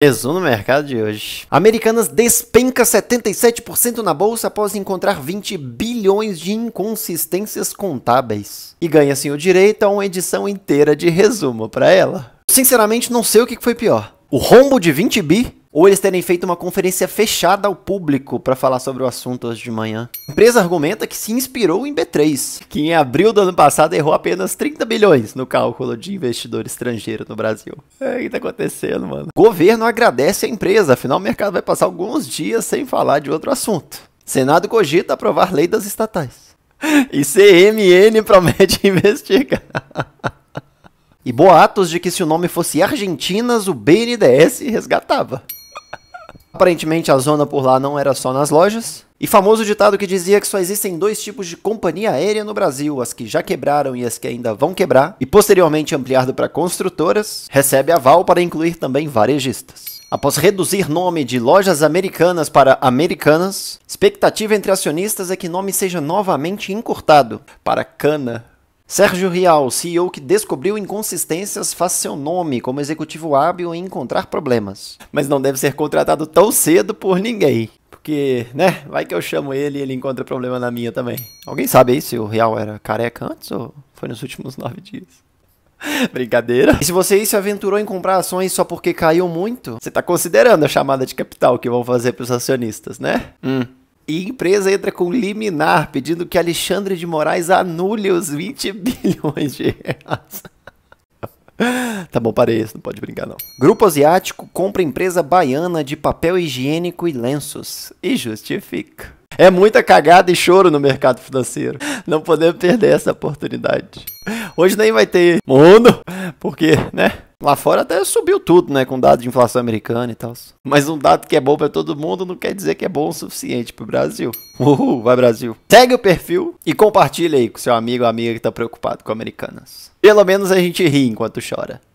Resumo no mercado de hoje. Americanas despenca 77% na bolsa após encontrar 20 bilhões de inconsistências contábeis. E ganha assim o direito a uma edição inteira de resumo para ela. Sinceramente, não sei o que foi pior: o rombo de 20 bi ou eles terem feito uma conferência fechada ao público para falar sobre o assunto hoje de manhã. A empresa argumenta que se inspirou em B3, que em abril do ano passado errou apenas 30 bilhões no cálculo de investidor estrangeiro no Brasil. É, o que tá acontecendo, mano? governo agradece a empresa, afinal o mercado vai passar alguns dias sem falar de outro assunto. Senado cogita aprovar lei das estatais. E CMN promete investigar. E boatos de que se o nome fosse Argentinas, o BNDES resgatava. Aparentemente a zona por lá não era só nas lojas. E famoso ditado que dizia que só existem dois tipos de companhia aérea no Brasil, as que já quebraram e as que ainda vão quebrar, e posteriormente ampliado para construtoras, recebe aval para incluir também varejistas. Após reduzir nome de lojas americanas para americanas, expectativa entre acionistas é que nome seja novamente encurtado para Cana Sérgio Rial, CEO que descobriu inconsistências, faz seu nome como executivo hábil em encontrar problemas. Mas não deve ser contratado tão cedo por ninguém. Porque, né? Vai que eu chamo ele e ele encontra problema na minha também. Alguém sabe aí se o Rial era careca antes ou foi nos últimos nove dias? Brincadeira. E se você se aventurou em comprar ações só porque caiu muito, você está considerando a chamada de capital que vão fazer para os acionistas, né? Hum, e empresa entra com liminar pedindo que Alexandre de Moraes anule os 20 bilhões de reais. tá bom, parei, não pode brincar não. Grupo Asiático compra empresa baiana de papel higiênico e lenços e justifica. É muita cagada e choro no mercado financeiro. Não podemos perder essa oportunidade. Hoje nem vai ter mundo, porque, né? Lá fora até subiu tudo, né? Com dados de inflação americana e tal. Mas um dado que é bom para todo mundo não quer dizer que é bom o suficiente pro Brasil. Uhul, vai Brasil. Segue o perfil e compartilha aí com seu amigo ou amiga que tá preocupado com Americanas. Pelo menos a gente ri enquanto chora.